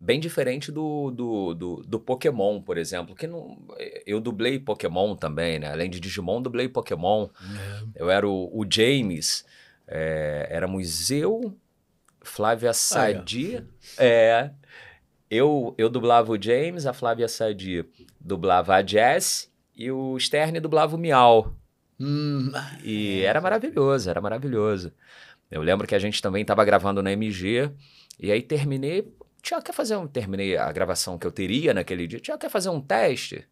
bem diferente do, do, do, do, Pokémon, por exemplo, que não, eh, eu dublei Pokémon também, né? Além de Digimon, dublei Pokémon. Uhum. Eu era o, o James, é, éramos eu, Flávia Sadi, ah, é. é, eu, eu dublava o James, a Flávia Sadi dublava a Jess e o Stern dublava o Miau. Hum. E é, era maravilhoso, era maravilhoso. Eu lembro que a gente também estava gravando na MG, e aí terminei, Tiago, quer fazer um. Terminei a gravação que eu teria naquele dia. Tiago, quer fazer um teste?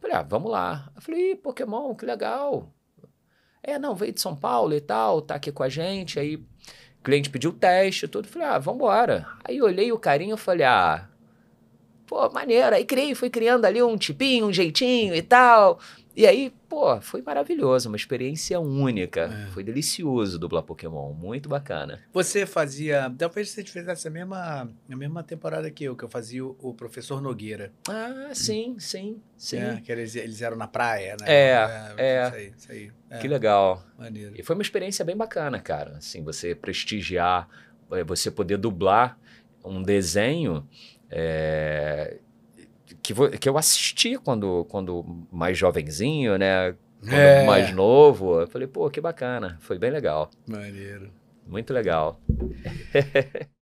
Falei, ah, vamos lá. Eu falei, Ih, Pokémon, que legal. É, não, veio de São Paulo e tal, tá aqui com a gente. Aí o cliente pediu teste e tudo. Falei, ah, vambora. Aí olhei o carinho e falei, ah, pô, maneiro. Aí criei, fui criando ali um tipinho, um jeitinho e tal. E aí, pô, foi maravilhoso, uma experiência única. É. Foi delicioso dublar Pokémon, muito bacana. Você fazia, talvez você fizesse a mesma, a mesma temporada que eu, que eu fazia o, o Professor Nogueira. Ah, sim, sim, sim. É, que eles, eles eram na praia, né? É, é. é. Isso aí, isso aí. É. Que legal. Maneiro. E foi uma experiência bem bacana, cara. Assim, você prestigiar, é, você poder dublar um desenho é, que, que eu assisti quando, quando mais jovenzinho, né? Quando é. mais novo. Eu falei, pô, que bacana. Foi bem legal. Maneiro. Muito legal.